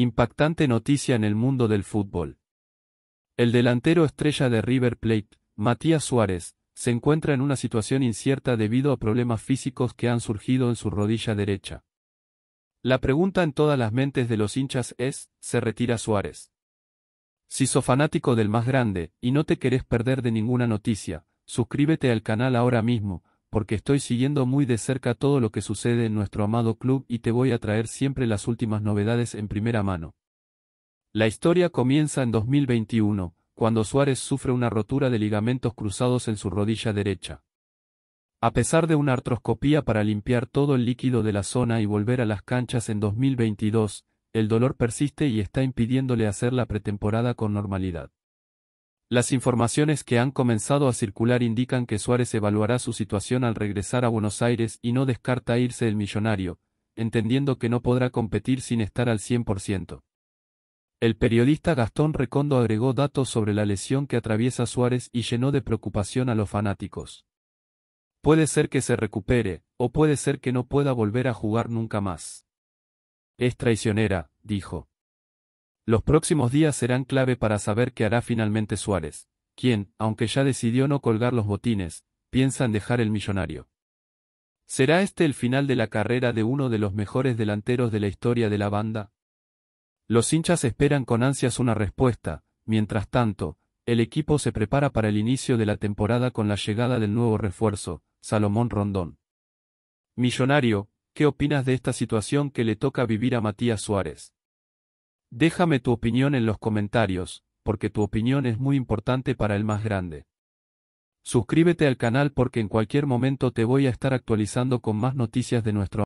Impactante noticia en el mundo del fútbol. El delantero estrella de River Plate, Matías Suárez, se encuentra en una situación incierta debido a problemas físicos que han surgido en su rodilla derecha. La pregunta en todas las mentes de los hinchas es, ¿se retira Suárez? Si sos fanático del más grande, y no te querés perder de ninguna noticia, suscríbete al canal ahora mismo, porque estoy siguiendo muy de cerca todo lo que sucede en nuestro amado club y te voy a traer siempre las últimas novedades en primera mano. La historia comienza en 2021, cuando Suárez sufre una rotura de ligamentos cruzados en su rodilla derecha. A pesar de una artroscopía para limpiar todo el líquido de la zona y volver a las canchas en 2022, el dolor persiste y está impidiéndole hacer la pretemporada con normalidad. Las informaciones que han comenzado a circular indican que Suárez evaluará su situación al regresar a Buenos Aires y no descarta irse el millonario, entendiendo que no podrá competir sin estar al 100%. El periodista Gastón Recondo agregó datos sobre la lesión que atraviesa Suárez y llenó de preocupación a los fanáticos. Puede ser que se recupere, o puede ser que no pueda volver a jugar nunca más. Es traicionera, dijo. Los próximos días serán clave para saber qué hará finalmente Suárez, quien, aunque ya decidió no colgar los botines, piensa en dejar el millonario. ¿Será este el final de la carrera de uno de los mejores delanteros de la historia de la banda? Los hinchas esperan con ansias una respuesta, mientras tanto, el equipo se prepara para el inicio de la temporada con la llegada del nuevo refuerzo, Salomón Rondón. Millonario, ¿qué opinas de esta situación que le toca vivir a Matías Suárez? Déjame tu opinión en los comentarios, porque tu opinión es muy importante para el más grande. Suscríbete al canal porque en cualquier momento te voy a estar actualizando con más noticias de nuestro